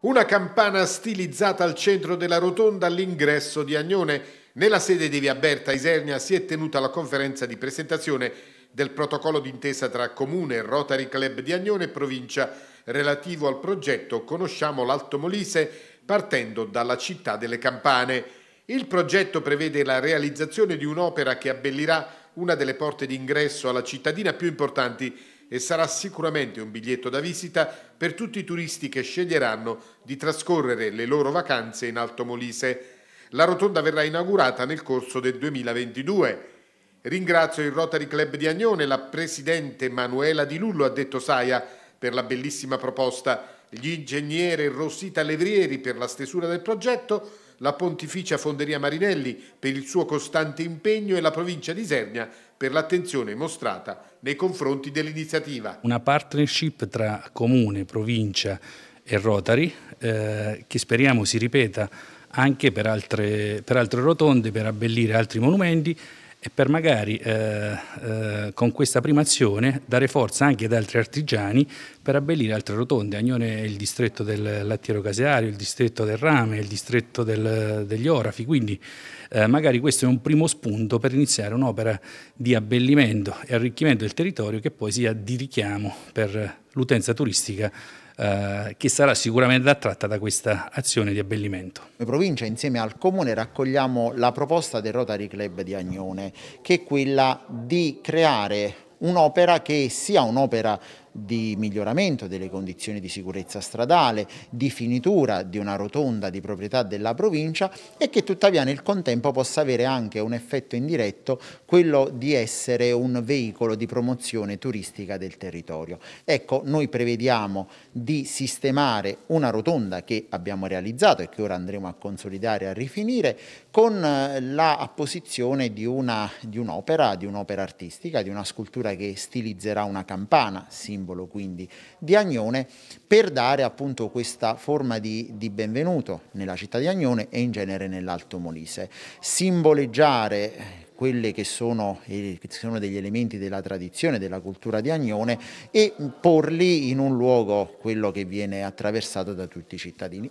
Una campana stilizzata al centro della rotonda all'ingresso di Agnone. Nella sede di Via Berta Isernia si è tenuta la conferenza di presentazione del protocollo d'intesa tra Comune Rotary Club di Agnone e provincia relativo al progetto Conosciamo l'Alto Molise partendo dalla città delle campane. Il progetto prevede la realizzazione di un'opera che abbellirà una delle porte d'ingresso alla cittadina più importanti e sarà sicuramente un biglietto da visita per tutti i turisti che sceglieranno di trascorrere le loro vacanze in Alto Molise. La rotonda verrà inaugurata nel corso del 2022. Ringrazio il Rotary Club di Agnone, la presidente Manuela Di Lullo, ha detto Saia, per la bellissima proposta gli ingegneri Rosita Levrieri per la stesura del progetto, la Pontificia Fonderia Marinelli per il suo costante impegno e la provincia di Sernia per l'attenzione mostrata nei confronti dell'iniziativa. Una partnership tra comune, provincia e Rotary eh, che speriamo si ripeta anche per altre, per altre rotonde, per abbellire altri monumenti e per magari eh, eh, con questa prima azione dare forza anche ad altri artigiani per abbellire altre rotonde. Agnone è il distretto del lattiero caseario, il distretto del rame, il distretto del, degli orafi, quindi eh, magari questo è un primo spunto per iniziare un'opera di abbellimento e arricchimento del territorio che poi sia di richiamo per l'utenza turistica eh, che sarà sicuramente attratta da questa azione di abbellimento. Come provincia insieme al Comune raccogliamo la proposta del Rotary Club di Agnone che è quella di creare un'opera che sia un'opera di miglioramento delle condizioni di sicurezza stradale, di finitura di una rotonda di proprietà della provincia e che tuttavia nel contempo possa avere anche un effetto indiretto quello di essere un veicolo di promozione turistica del territorio. Ecco, noi prevediamo di sistemare una rotonda che abbiamo realizzato e che ora andremo a consolidare e a rifinire con eh, l'apposizione di un'opera, di un'opera un artistica, di una scultura che stilizzerà una campana, simbolo simbolo quindi di Agnone, per dare appunto questa forma di, di benvenuto nella città di Agnone e in genere nell'Alto Molise. Simboleggiare eh, quelli che, che sono, degli elementi della tradizione, della cultura di Agnone e porli in un luogo, quello che viene attraversato da tutti i cittadini.